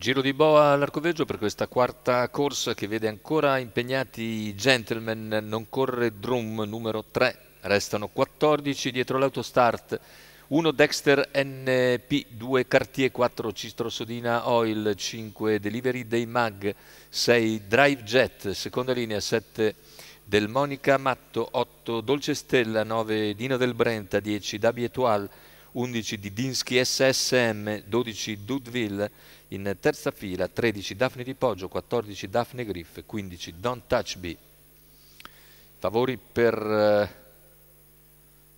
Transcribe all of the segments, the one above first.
Giro di boa all'arcoveggio per questa quarta corsa che vede ancora impegnati i gentleman, non corre Drum numero 3, restano 14 dietro l'autostart, 1 Dexter NP, 2 Cartier, 4 Cistrosodina Oil, 5 Delivery dei Mag, 6 Drive Jet, seconda linea 7 Del Monica Matto, 8 Dolce Stella, 9 Dino del Brenta, 10 Dabi Etoile, 11 di Dinsky SSM, 12 Dudville in terza fila, 13 Daphne Di Poggio, 14 Daphne Griff, 15 Don't Touch B. Favori per eh,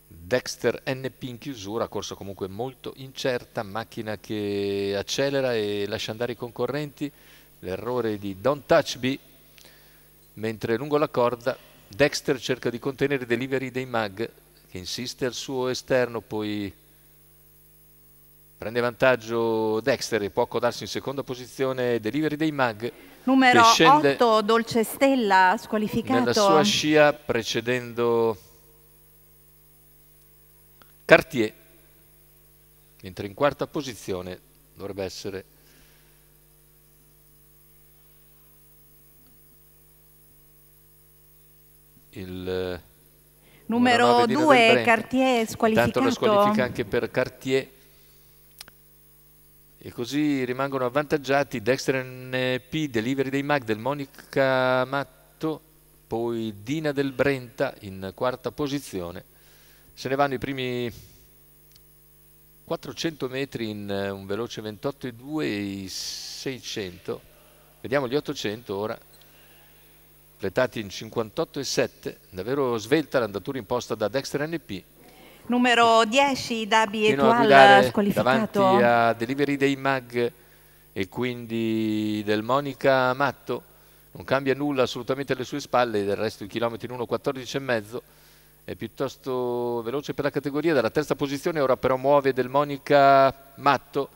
Dexter NP in chiusura, corsa comunque molto incerta, macchina che accelera e lascia andare i concorrenti, l'errore di Don't Touch B, mentre lungo la corda Dexter cerca di contenere delivery dei mag che insiste al suo esterno, poi Prende vantaggio Dexter e può accodarsi in seconda posizione Delivery dei Mag. Numero 8 Dolce Stella squalificato. Nella sua scia precedendo Cartier. Mentre in quarta posizione dovrebbe essere il eh, numero 2 Cartier squalificato. Intanto la squalifica anche per Cartier e così rimangono avvantaggiati Dexter NP, Delivery dei Mag del Monica Matto, poi Dina del Brenta in quarta posizione. Se ne vanno i primi 400 metri in eh, un veloce 28,2 e i 600. Vediamo gli 800 ora, completati in 58,7. Davvero svelta l'andatura imposta da Dexter NP numero 10 Dabi Etual squalificato davanti a Delivery dei Mag e quindi del Monica Matto non cambia nulla assolutamente alle sue spalle del resto il chilometro in 1.14,5 è piuttosto veloce per la categoria dalla terza posizione ora però muove del Monica Matto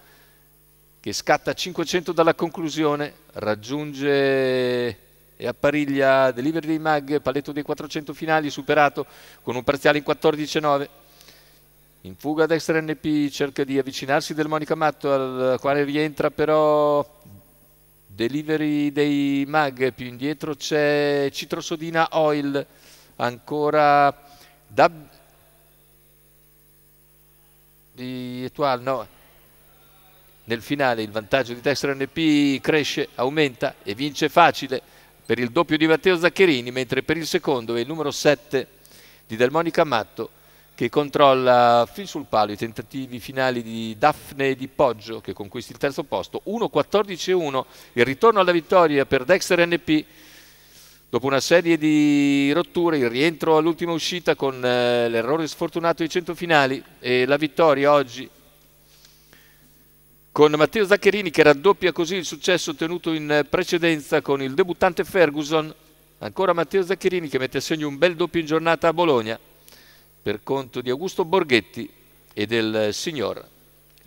che scatta 500 dalla conclusione raggiunge e appariglia Delivery dei Mag, paletto dei 400 finali superato con un parziale in 14,9 in fuga destra NP cerca di avvicinarsi del Matto al quale rientra però delivery dei Mag, più indietro c'è Citrosodina Oil, ancora da di Etual, no. Nel finale il vantaggio di destra NP cresce, aumenta e vince facile per il doppio di Matteo Zaccherini, mentre per il secondo è il numero 7 di Delmonica Matto che controlla fin sul palo i tentativi finali di Daphne Di Poggio che conquista il terzo posto 1-14-1 il ritorno alla vittoria per Dexter NP dopo una serie di rotture il rientro all'ultima uscita con eh, l'errore sfortunato dei centrofinali e la vittoria oggi con Matteo Zaccherini che raddoppia così il successo ottenuto in precedenza con il debuttante Ferguson ancora Matteo Zaccherini che mette a segno un bel doppio in giornata a Bologna per conto di Augusto Borghetti e del signor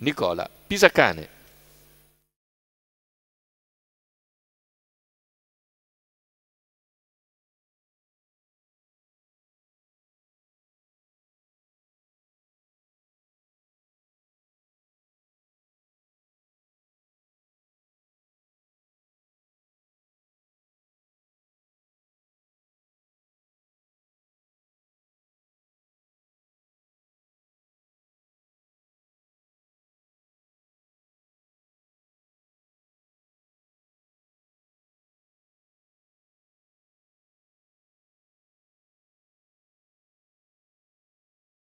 Nicola Pisacane.